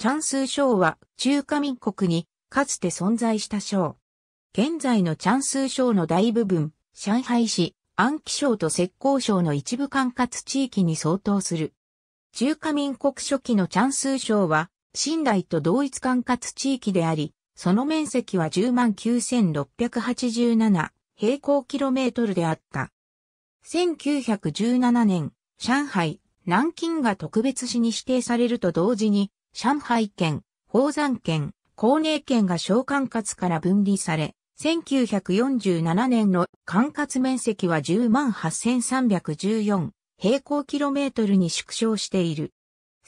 チャンスー省は中華民国にかつて存在した省。現在のチャンスー省の大部分、上海市、安徽省と浙江省の一部管轄地域に相当する。中華民国初期のチャンスー省は、新大と同一管轄地域であり、その面積は109,687平方キロメートルであった。1917年、上海、南京が特別市に指定されると同時に、上海県、宝山県、高寧県が小管轄から分離され、1947年の管轄面積は108,314平方キロメートルに縮小している。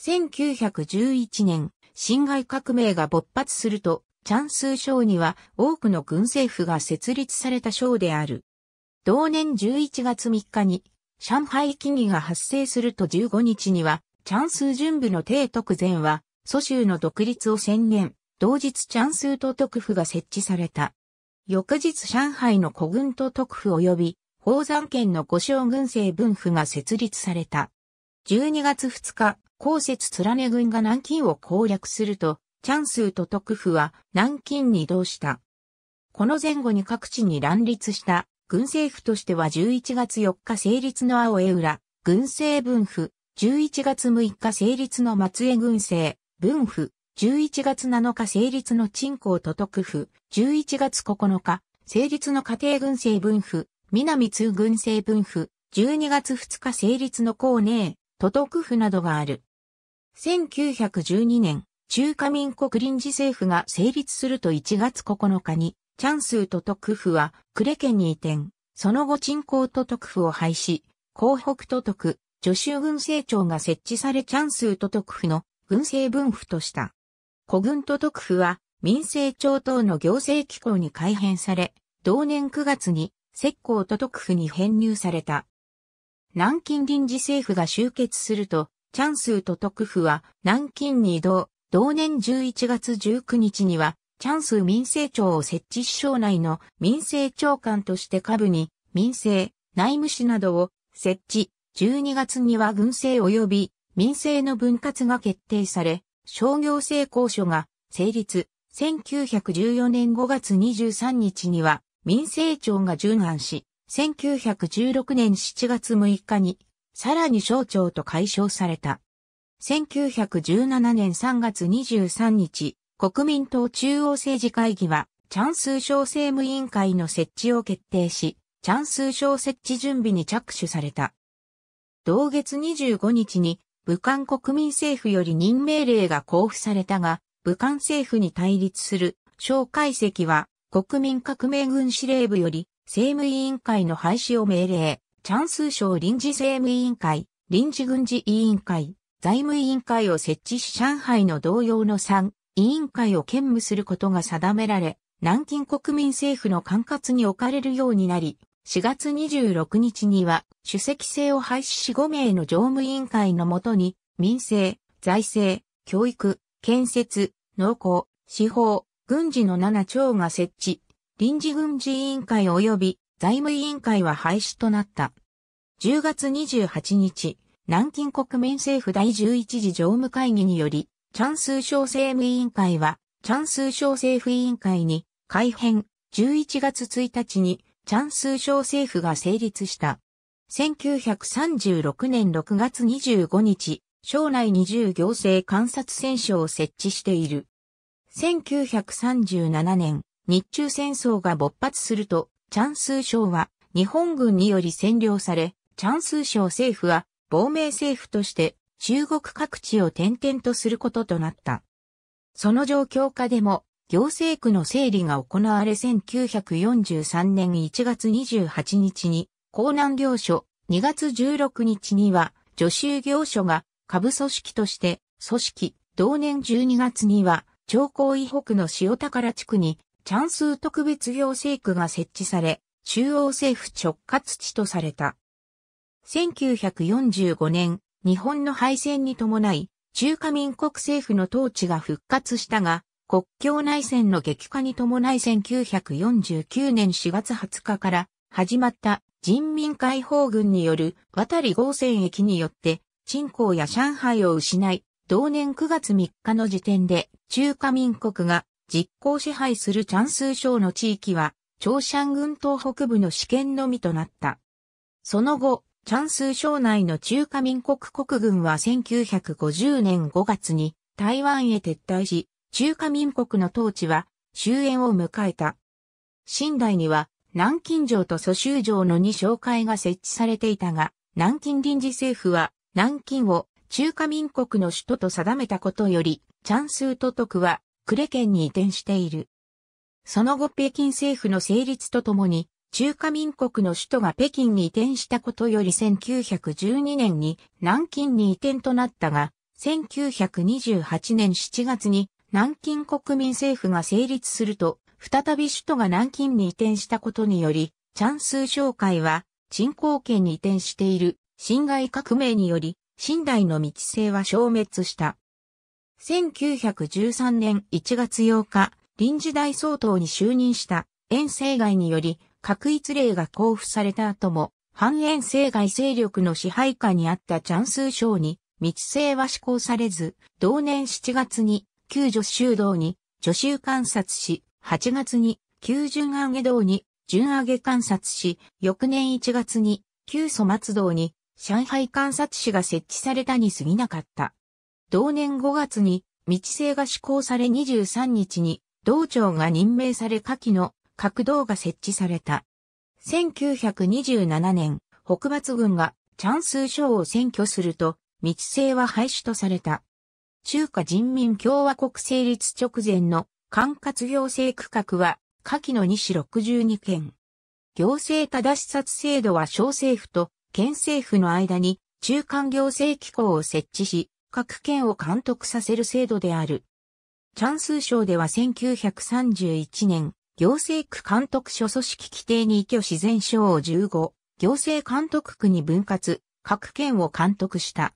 1911年、辛亥革命が勃発すると、チャンスー省には多くの軍政府が設立された省である。同年11月3日に、上海危機が発生すると15日には、チャンスー準備の帝徳前は、蘇州の独立を宣言、同日チャンスート特府が設置された。翌日上海の古軍都特府及び宝山県の五将軍政分府が設立された。12月2日、公設貫ね軍が南京を攻略すると、チャンスート特府は南京に移動した。この前後に各地に乱立した軍政府としては11月4日成立の青江浦、軍政分府、11月6日成立の松江軍政、文府、11月7日成立の鎮江都督府、11月9日、成立の家庭軍政文府、南通軍政文府、12月2日成立の公寧、都督府などがある。1912年、中華民国臨時政府が成立すると1月9日に、チャンスー都督府は、呉県に移転、その後鎮江都督府を廃止、江北都督、助州軍政庁が設置されチャンスー都督府の軍政分府とした。古軍と特府は民政庁等の行政機構に改編され、同年9月に石膏と特府に編入された。南京臨時政府が集結すると、チャンスーと特府は南京に移動、同年11月19日には、チャンスー民政庁を設置し省内の民政長官として下部に民政、内務士などを設置、12月には軍政及び民政の分割が決定され、商業成功書が成立、1914年5月23日には民政庁が巡案し、1916年7月6日に、さらに省庁と解消された。1917年3月23日、国民党中央政治会議は、チャンスー省政務委員会の設置を決定し、チャンスー省設置準備に着手された。同月25日に武漢国民政府より任命令が交付されたが、武漢政府に対立する小解析は国民革命軍司令部より政務委員会の廃止を命令、チャンス省臨時政務委員会、臨時軍事委員会、財務委員会を設置し上海の同様の3委員会を兼務することが定められ、南京国民政府の管轄に置かれるようになり、4月26日には、主席制を廃止し5名の常務委員会のもとに、民政、財政、教育、建設、農耕、司法、軍事の7庁が設置、臨時軍事委員会及び財務委員会は廃止となった。10月28日、南京国民政府第11次常務会議により、チャンスー省政務委員会は、チャンスー省政府委員会に改編、11月1日にチャンスー省政府が成立した。1936年6月25日、省内20行政観察戦省を設置している。1937年、日中戦争が勃発すると、チャンスー省は日本軍により占領され、チャンスー省政府は亡命政府として中国各地を転々とすることとなった。その状況下でも行政区の整理が行われ1943年1月28日に、江南行所、2月16日には、助手行所が下部組織として、組織、同年12月には、長江以北の塩宝地区に、チャンス特別行政区が設置され、中央政府直轄地とされた。1945年、日本の敗戦に伴い、中華民国政府の統治が復活したが、国境内戦の激化に伴い1949年4月20日から始まった人民解放軍による渡り合戦役によって、鎮江や上海を失い、同年9月3日の時点で中華民国が実効支配するチャンス省の地域は、朝鮮軍島北部の主権のみとなった。その後、チャンス省内の中華民国国軍は1950年5月に台湾へ撤退し、中華民国の統治は終焉を迎えた。新代には南京城と蘇州城の2商会が設置されていたが、南京臨時政府は南京を中華民国の首都と定めたことより、チャンスート督は呉県に移転している。その後北京政府の成立とともに、中華民国の首都が北京に移転したことより1912年に南京に移転となったが、1928年7月に南京国民政府が成立すると、再び首都が南京に移転したことにより、チャンス商会は、鎮光圏に移転している、侵害革命により、新代の道勢は消滅した。1913年1月8日、臨時大総統に就任した、遠征外により、閣一令が交付された後も、反遠征外勢力の支配下にあったチャンス商に、道勢は施行されず、同年7月に旧女修道に、女修観察し、8月に、旧順上げ道に、順上げ観察し、翌年1月に、旧祖末道に、上海観察士が設置されたに過ぎなかった。同年5月に、道制が施行され23日に、道長が任命され下記の各道が設置された。1927年、北伐軍がチャンスー省を占拠すると、道政は廃止とされた。中華人民共和国成立直前の管轄行政区画は下記の西62件。行政正し殺制度は小政府と県政府の間に中間行政機構を設置し、各県を監督させる制度である。チャンス省では1931年、行政区監督署組織規定に依拠自然省を15、行政監督区に分割、各県を監督した。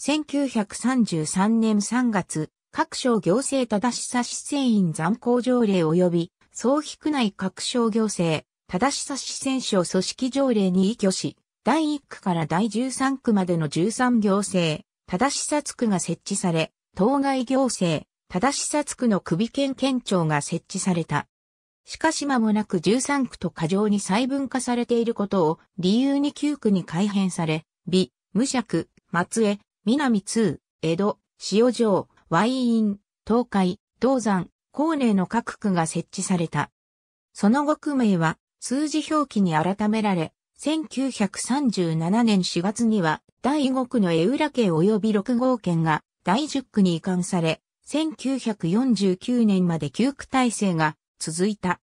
1933年3月、各省行政正しさ施政院残行条例及び、総比区内各省行政、正しさ施政省組織条例に依拠し、第1区から第13区までの13行政、正しさ地区が設置され、当該行政、正しさ地区の首県県庁が設置された。しかし間もなく13区と過剰に細分化されていることを理由に9区に改変され、美、無尺、松江、南通、江戸、塩城、ワイイン、東海、東山、高寧の各区が設置された。その後区名は数字表記に改められ、1937年4月には第5区の江浦家及び6号県が第10区に移管され、1949年まで9区体制が続いた。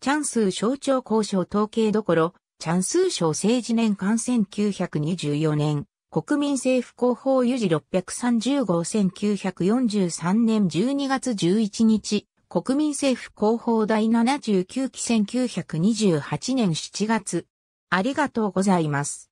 チャンス省庁交渉統計どころ、チャンス省政治年間1924年、国民政府広報有事630号1943年12月11日、国民政府広報第79期1928年7月。ありがとうございます。